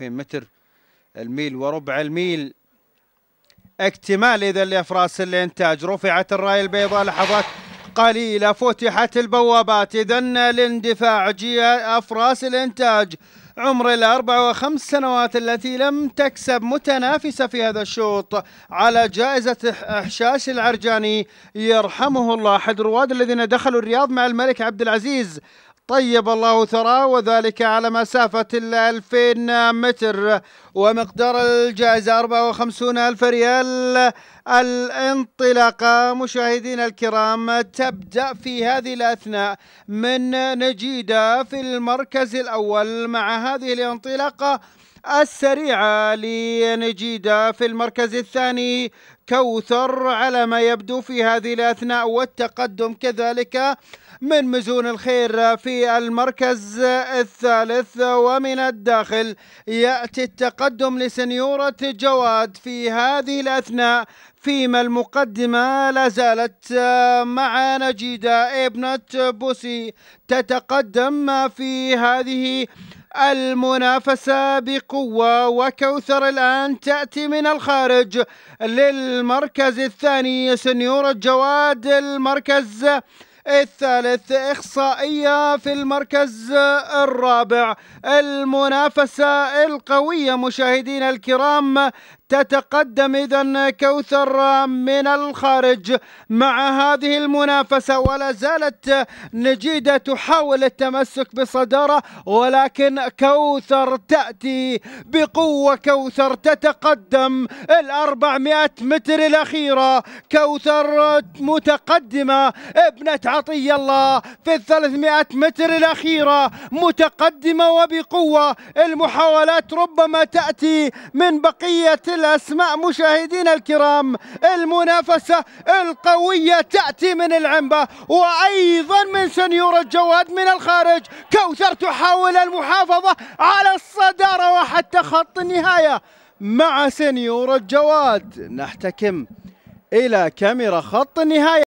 2000 متر الميل وربع الميل اكتمال اذا لافراس الانتاج رفعت الرايه البيضاء لحظات قليله فتحت البوابات اذا الاندفاع جي افراس الانتاج عمر الأربع وخمس سنوات التي لم تكسب متنافسة في هذا الشوط على جائزة إحشاش العرجاني يرحمه الله أحد رواد الذين دخلوا الرياض مع الملك عبد العزيز طيب الله ثراه وذلك على مسافة الألفين متر ومقدار الجائزة 54 ألف ريال الانطلاقة مشاهدينا الكرام تبدأ في هذه الأثناء من نجيدة في المركز الأول مع هذه الانطلاقة السريعة لنجيدة في المركز الثاني كوثر على ما يبدو في هذه الأثناء والتقدم كذلك من مزون الخير في المركز الثالث ومن الداخل يأتي التقدم لسنيورة جواد في هذه الأثناء فيما المقدمة لا زالت مع نجيدة ابنة بوسي تتقدم في هذه المنافسة بقوة وكوثر الآن تأتي من الخارج للمركز الثاني سنيور الجواد المركز الثالث إخصائية في المركز الرابع المنافسة القوية مشاهدينا الكرام تتقدم إذا كوثر من الخارج مع هذه المنافسة ولا زالت نجيدة تحاول التمسك بالصدارة ولكن كوثر تأتي بقوة كوثر تتقدم ال 400 متر الأخيرة كوثر متقدمة ابنة عطية الله في ال 300 متر الأخيرة متقدمة وبقوة المحاولات ربما تأتي من بقية الأسماء مشاهدين الكرام المنافسة القوية تأتي من العنبة وأيضا من سنيور الجواد من الخارج كوثر تحاول المحافظة على الصدارة وحتى خط النهاية مع سنيور الجواد نحتكم إلى كاميرا خط النهاية